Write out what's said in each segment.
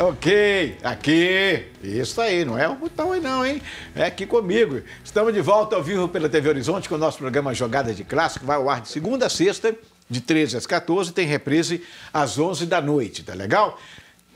Ok, aqui. Isso aí, não é um botão aí não, hein? É aqui comigo. Estamos de volta ao vivo pela TV Horizonte com o nosso programa Jogada de Clássico. Vai ao ar de segunda a sexta, de 13 às 14, tem reprise às 11 da noite, tá legal?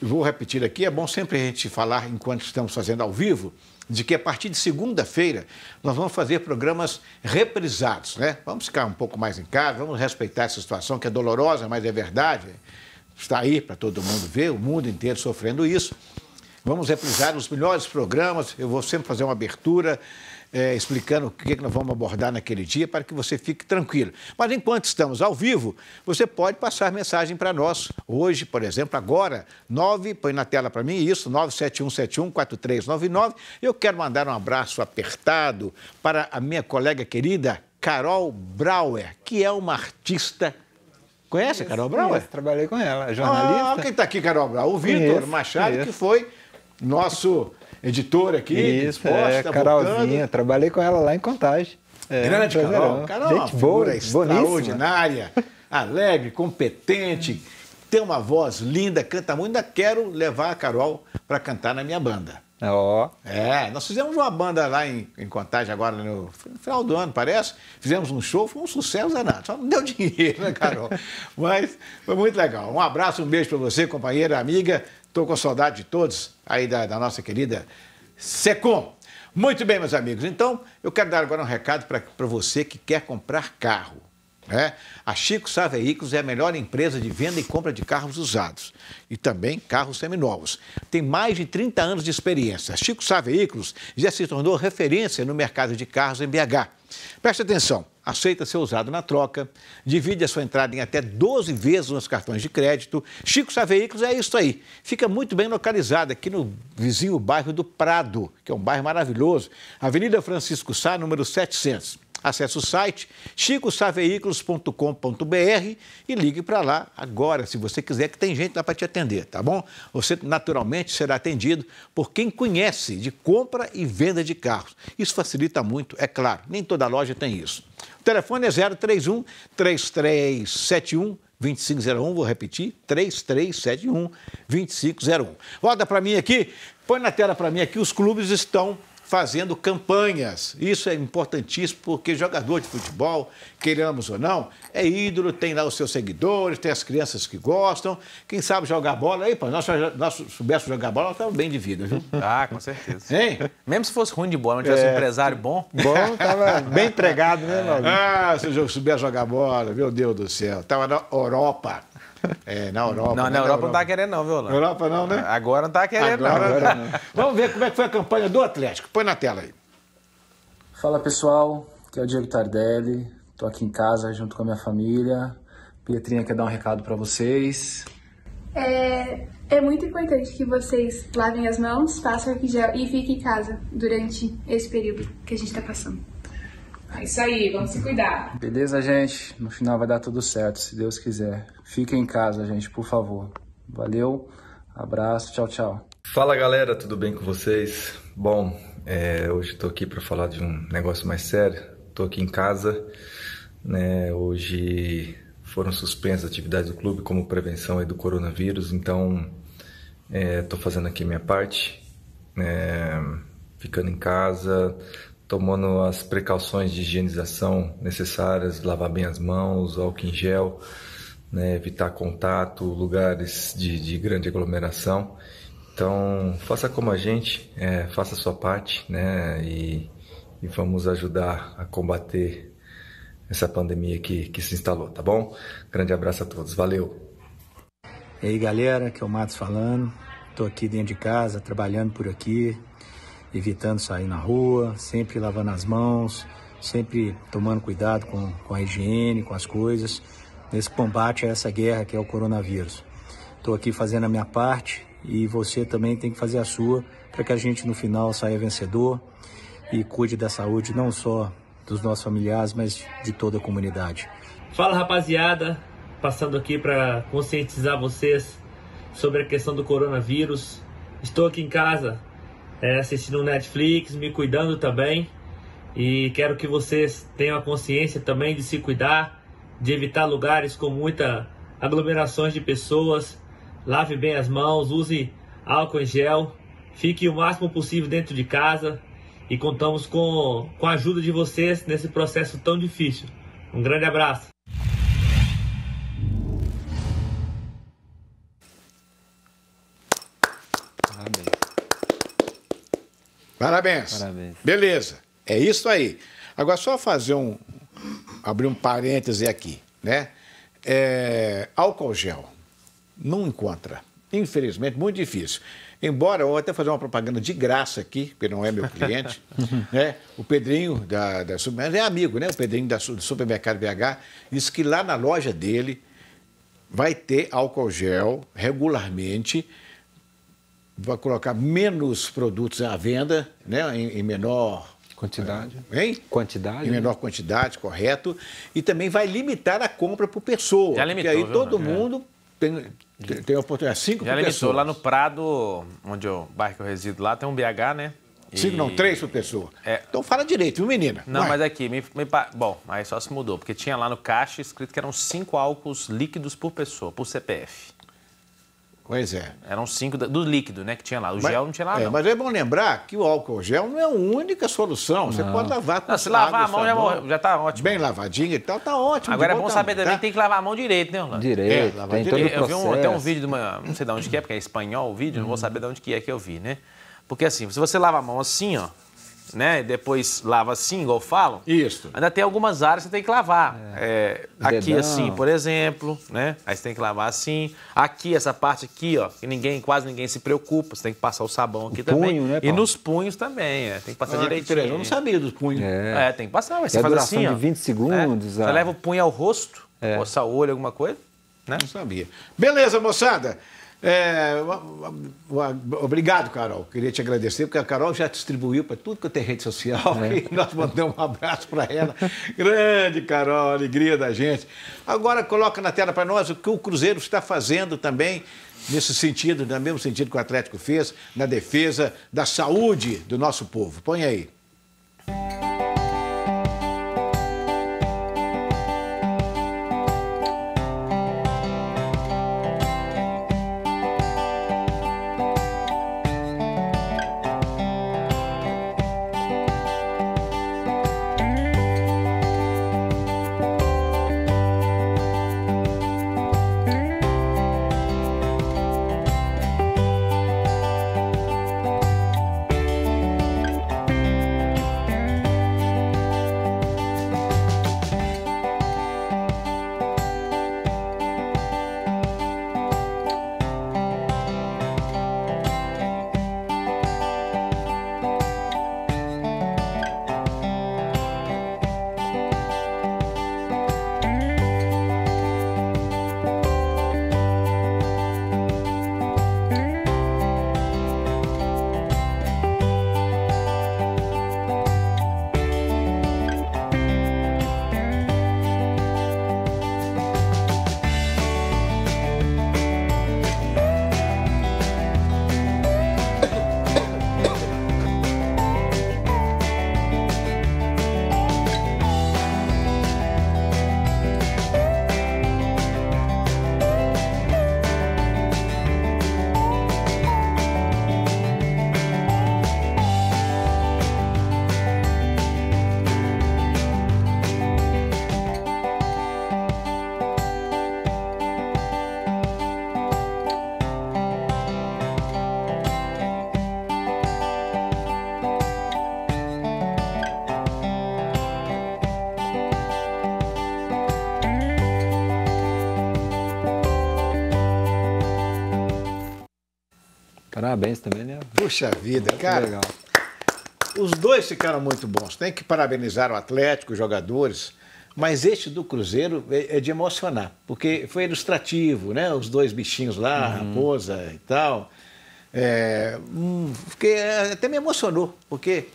Vou repetir aqui, é bom sempre a gente falar enquanto estamos fazendo ao vivo, de que a partir de segunda-feira nós vamos fazer programas reprisados, né? Vamos ficar um pouco mais em casa, vamos respeitar essa situação que é dolorosa, mas é verdade está aí para todo mundo ver, o mundo inteiro sofrendo isso. Vamos reprisar os melhores programas, eu vou sempre fazer uma abertura é, explicando o que, é que nós vamos abordar naquele dia para que você fique tranquilo. Mas enquanto estamos ao vivo, você pode passar mensagem para nós. Hoje, por exemplo, agora, 9, põe na tela para mim isso, 971714399. Eu quero mandar um abraço apertado para a minha colega querida Carol Brauer, que é uma artista Conhece a Carol Brau? Conheço, trabalhei com ela, é ah, jornalista. Ah, quem está aqui, Carol Brau? O Vitor Machado, conheço. que foi nosso editor aqui. Isso, disposta, é, Carolzinha. Voltando. Trabalhei com ela lá em Contagem. É, Grande Carol. Carol Gente uma boa, extraordinária, alegre, competente, tem uma voz linda, canta muito. Ainda quero levar a Carol para cantar na minha banda. É, ó. Oh. É, nós fizemos uma banda lá em, em Contagem agora no final do ano, parece. Fizemos um show, foi um sucesso danado. Só não deu dinheiro, né, Carol? Mas foi muito legal. Um abraço, um beijo para você, companheira, amiga. Estou com saudade de todos aí da, da nossa querida Secom. Muito bem, meus amigos. Então, eu quero dar agora um recado para você que quer comprar carro. É. A Chico Sá Veículos é a melhor empresa de venda e compra de carros usados e também carros seminovos. Tem mais de 30 anos de experiência. A Chico Sá Veículos já se tornou referência no mercado de carros em BH. Preste atenção, aceita ser usado na troca, divide a sua entrada em até 12 vezes nos cartões de crédito. Chico Sá Veículos é isso aí. Fica muito bem localizado aqui no vizinho bairro do Prado, que é um bairro maravilhoso. Avenida Francisco Sá, número 700. Acesse o site chicosaveículos.com.br e ligue para lá agora, se você quiser, que tem gente lá para te atender, tá bom? Você naturalmente será atendido por quem conhece de compra e venda de carros. Isso facilita muito, é claro. Nem toda loja tem isso. O telefone é 031 3371 2501, vou repetir, 3371 2501. Roda para mim aqui, põe na tela para mim aqui, os clubes estão fazendo campanhas. Isso é importantíssimo porque jogador de futebol, queiramos ou não, é ídolo, tem lá os seus seguidores, tem as crianças que gostam. Quem sabe jogar bola, aí, pô, nós, nós soubéssemos jogar bola, nós bem de vida, viu? Ah, com certeza. Hein? Mesmo se fosse ruim de bola, não tivesse é... um empresário bom. Bom, estava bem empregado, né, Lauro? Ah, ah, se eu soubesse jogar bola, meu Deus do céu, estava na Europa. É, na Europa. Não, né? na Europa, não tá querendo, não, viu, Orlando? Na Europa não, né? Agora não tá querendo, agora, não. Agora não. Vamos ver como é que foi a campanha do Atlético. Põe na tela aí. Fala pessoal, aqui é o Diego Tardelli. Tô aqui em casa junto com a minha família. Pietrinha quer dar um recado para vocês. É, é muito importante que vocês lavem as mãos, façam o gel e fiquem em casa durante esse período que a gente está passando. É isso aí, vamos se cuidar. Beleza, gente? No final vai dar tudo certo, se Deus quiser. Fiquem em casa, gente, por favor. Valeu, abraço, tchau, tchau. Fala galera, tudo bem com vocês? Bom, é, hoje estou aqui para falar de um negócio mais sério. Estou aqui em casa, né? Hoje foram suspensas as atividades do clube como prevenção do coronavírus, então estou é, fazendo aqui a minha parte, é, ficando em casa, tomando as precauções de higienização necessárias, lavar bem as mãos, álcool em gel, né, evitar contato, lugares de, de, grande aglomeração. Então, faça como a gente, é, faça a sua parte, né, e, e, vamos ajudar a combater essa pandemia que, que se instalou, tá bom? Grande abraço a todos, valeu! E aí, galera, que é o Matos falando. Estou aqui dentro de casa, trabalhando por aqui, evitando sair na rua, sempre lavando as mãos, sempre tomando cuidado com, com a higiene, com as coisas, nesse combate a essa guerra que é o coronavírus. Estou aqui fazendo a minha parte e você também tem que fazer a sua para que a gente no final saia vencedor e cuide da saúde não só dos nossos familiares, mas de toda a comunidade. Fala rapaziada, passando aqui para conscientizar vocês sobre a questão do coronavírus. Estou aqui em casa é, assistindo Netflix, me cuidando também. E quero que vocês tenham a consciência também de se cuidar, de evitar lugares com muita aglomerações de pessoas. Lave bem as mãos, use álcool em gel, fique o máximo possível dentro de casa e contamos com, com a ajuda de vocês nesse processo tão difícil. Um grande abraço. Amém. Parabéns. Parabéns. Beleza. É isso aí. Agora, só fazer um. abrir um parêntese aqui, né? É, álcool gel. Não encontra. Infelizmente, muito difícil. Embora eu vou até fazer uma propaganda de graça aqui, porque não é meu cliente, né? O Pedrinho da, da é amigo, né? O Pedrinho da, do Supermercado BH disse que lá na loja dele vai ter álcool gel regularmente vai colocar menos produtos à venda, né, em, em menor quantidade, é, hein? Quantidade, em menor né? quantidade, correto, e também vai limitar a compra por pessoa, Já limitou, porque aí viu, todo mundo tem, tem, tem a oportunidade cinco Já por limitou. lá no Prado, onde eu bairro que eu resido, lá tem um BH, né? E... Cinco não, três por pessoa. É... Então fala direito, viu, menina? Não, Vai. mas aqui, me, me, bom, aí só se mudou, porque tinha lá no caixa escrito que eram cinco álcools líquidos por pessoa, por CPF. Pois é. Eram cinco do líquido, né, que tinha lá. O mas, gel não tinha lá, é, não. Mas é bom lembrar que o álcool gel não é a única solução. Você não. pode lavar com não, se lavar água, a mão é já tá ótimo. Bem lavadinha e tal, tá ótimo. Agora é bom saber também que tem que lavar a mão direito, né, Orlando? Direito, é, lavar direito. todo Eu vi um, até um vídeo de uma, não sei de onde que é, porque é espanhol o vídeo, hum. não vou saber de onde que é que eu vi, né? Porque assim, se você lava a mão assim, ó, né? Depois lava assim, igual falam. Isso. Ainda tem algumas áreas que você tem que lavar. É. É, aqui assim, por exemplo, né? Aí você tem que lavar assim. Aqui, essa parte aqui, ó, que ninguém, quase ninguém se preocupa. Você tem que passar o sabão aqui o também. Punho, né, e nos punhos também, é. Tem que passar ah, direitinho. Que eu não sabia dos punhos. É, é tem que passar. Mas você faz assim, de 20 né? segundos. Você ah. leva o punho ao rosto, é. coça o olho, alguma coisa. Né? Não sabia. Beleza, moçada. É, obrigado, Carol. Queria te agradecer, porque a Carol já distribuiu para tudo que eu tenho é rede social. É. E nós mandamos um abraço para ela. Grande, Carol, alegria da gente. Agora coloca na tela para nós o que o Cruzeiro está fazendo também nesse sentido, no mesmo sentido que o Atlético fez, na defesa da saúde do nosso povo. Põe aí. Parabéns também, né? Puxa vida, Muito cara. Legal. Os dois ficaram muito bons. Tem que parabenizar o Atlético, os jogadores. Mas este do Cruzeiro é, é de emocionar, porque foi ilustrativo, né? Os dois bichinhos lá, uhum. raposa e tal. É, hum, fiquei, é, até me emocionou, porque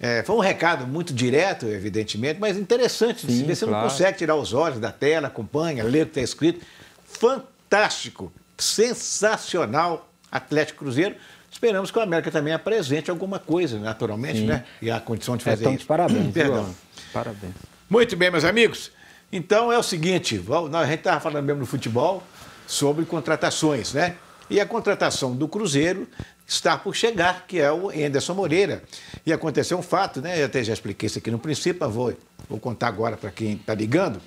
é, foi um recado muito direto, evidentemente, mas interessante de se ver. Você não consegue tirar os olhos da tela, acompanha, lê o que está escrito. Fantástico, sensacional Atlético Cruzeiro. Esperamos que o América também apresente alguma coisa, naturalmente, Sim. né? E a condição de fazer é, então, isso. Parabéns, Perdão. Parabéns. Muito bem, meus amigos. Então é o seguinte, a gente estava falando mesmo no futebol sobre contratações, né? E a contratação do Cruzeiro está por chegar, que é o Enderson Moreira. E aconteceu um fato, né? Eu até já expliquei isso aqui no princípio, mas vou, vou contar agora para quem está ligando.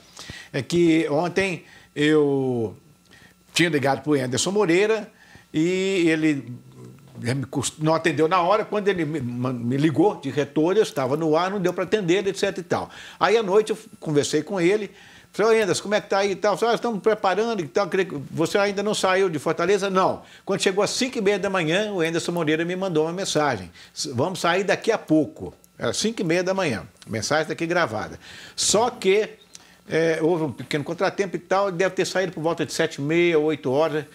É que ontem eu tinha ligado para o Enderson Moreira e ele não atendeu na hora, quando ele me ligou de retorno, eu estava no ar, não deu para atender, etc e tal. Aí à noite eu conversei com ele, falei, Endas, como é que está aí e tal? ah, estamos preparando e tal, você ainda não saiu de Fortaleza? Não. Quando chegou às 5 e meia da manhã, o Enderson Moreira me mandou uma mensagem, vamos sair daqui a pouco. Era 5 e meia da manhã, mensagem daqui gravada. Só que é, houve um pequeno contratempo e tal, deve ter saído por volta de 7 e meia, 8 horas,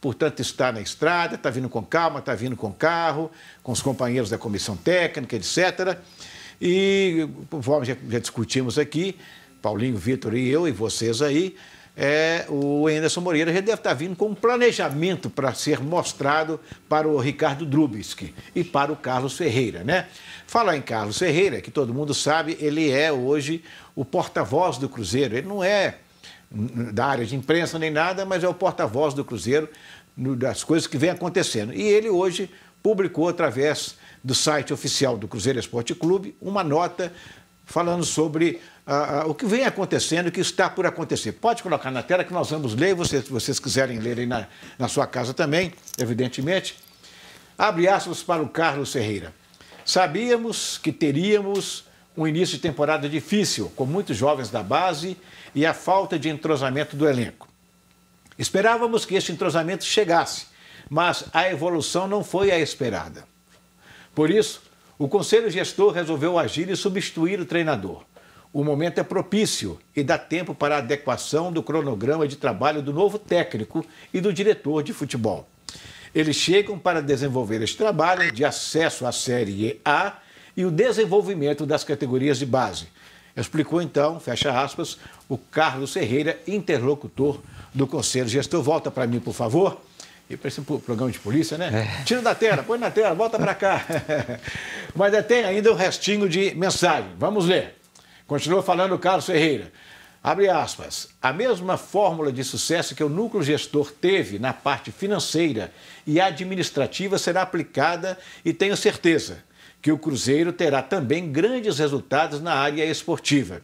portanto, está na estrada, está vindo com calma, está vindo com carro, com os companheiros da comissão técnica, etc. E, conforme já, já discutimos aqui, Paulinho, Vitor e eu, e vocês aí, é, o Anderson Moreira já deve estar tá vindo com um planejamento para ser mostrado para o Ricardo Drubisky e para o Carlos Ferreira, né? Falar em Carlos Ferreira, que todo mundo sabe, ele é hoje o porta-voz do Cruzeiro. Ele não é da área de imprensa nem nada, mas é o porta-voz do Cruzeiro das coisas que vem acontecendo. E ele hoje publicou através do site oficial do Cruzeiro Esporte Clube uma nota falando sobre ah, ah, o que vem acontecendo, o que está por acontecer. Pode colocar na tela que nós vamos ler, vocês, vocês quiserem ler aí na, na sua casa também, evidentemente. Abre aspas para o Carlos Ferreira. Sabíamos que teríamos um início de temporada difícil, com muitos jovens da base e a falta de entrosamento do elenco. Esperávamos que este entrosamento chegasse, mas a evolução não foi a esperada. Por isso, o conselho gestor resolveu agir e substituir o treinador. O momento é propício e dá tempo para a adequação do cronograma de trabalho do novo técnico e do diretor de futebol. Eles chegam para desenvolver esse trabalho de acesso à Série A e o desenvolvimento das categorias de base. Explicou então, fecha aspas, o Carlos Ferreira, interlocutor do Conselho Gestor. Volta para mim, por favor. E parece um programa de polícia, né? É. Tira da tela, põe na tela, volta para cá. Mas tem ainda o um restinho de mensagem. Vamos ler. Continua falando o Carlos Ferreira. Abre aspas. A mesma fórmula de sucesso que o núcleo gestor teve na parte financeira e administrativa será aplicada e tenho certeza que o Cruzeiro terá também grandes resultados na área esportiva.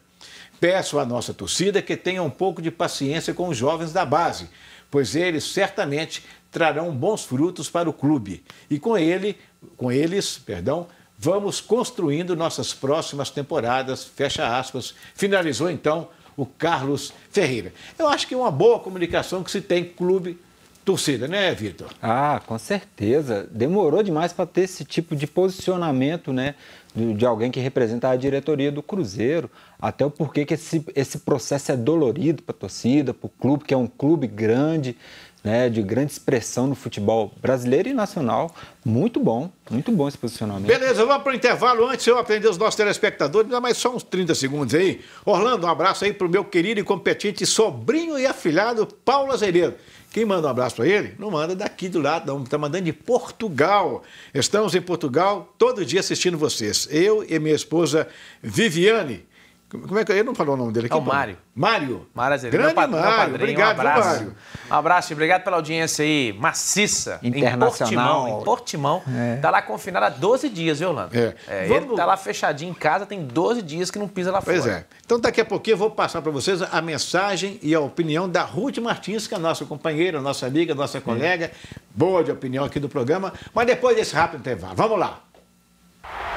Peço à nossa torcida que tenha um pouco de paciência com os jovens da base, pois eles certamente trarão bons frutos para o clube. E com ele, com eles, perdão, vamos construindo nossas próximas temporadas, fecha aspas. Finalizou então o Carlos Ferreira. Eu acho que é uma boa comunicação que se tem clube torcida, né, Vitor? Ah, com certeza. Demorou demais para ter esse tipo de posicionamento, né? De, alguém que representa a diretoria do Cruzeiro. Até o porquê que esse, esse processo é dolorido para a torcida, para o clube, que é um clube grande, né? De grande expressão no futebol brasileiro e nacional. Muito bom, muito bom esse posicionamento. Beleza, vamos para o intervalo. Antes eu aprender os nossos telespectadores, dá mais só uns 30 segundos aí. Orlando, um abraço aí para o meu querido e competente sobrinho e afilhado Paulo Azevedo. Quem manda um abraço para ele? Não manda daqui do lado, não. Está mandando de Portugal. Estamos em Portugal todo dia assistindo vocês. Eu e minha esposa Viviane. Como é que é? ele não falou o nome dele aqui? É o Mário. Mário. Mário Azevedo. Grande meu Mário. Padrinho, obrigado, um abraço. Mário. Um abraço e obrigado pela audiência aí, maciça. Internacional. Em Portimão. Em Portimão. É. Tá lá confinado há 12 dias, viu, Lando? É. é Vamos... Ele tá lá fechadinho em casa, tem 12 dias que não pisa lá pois fora. Pois é. Então daqui a pouquinho eu vou passar para vocês a mensagem e a opinião da Ruth Martins, que é nossa companheira, nossa amiga, nossa é. colega. É. Boa de opinião aqui do programa. Mas depois desse rápido intervalo. Vamos lá.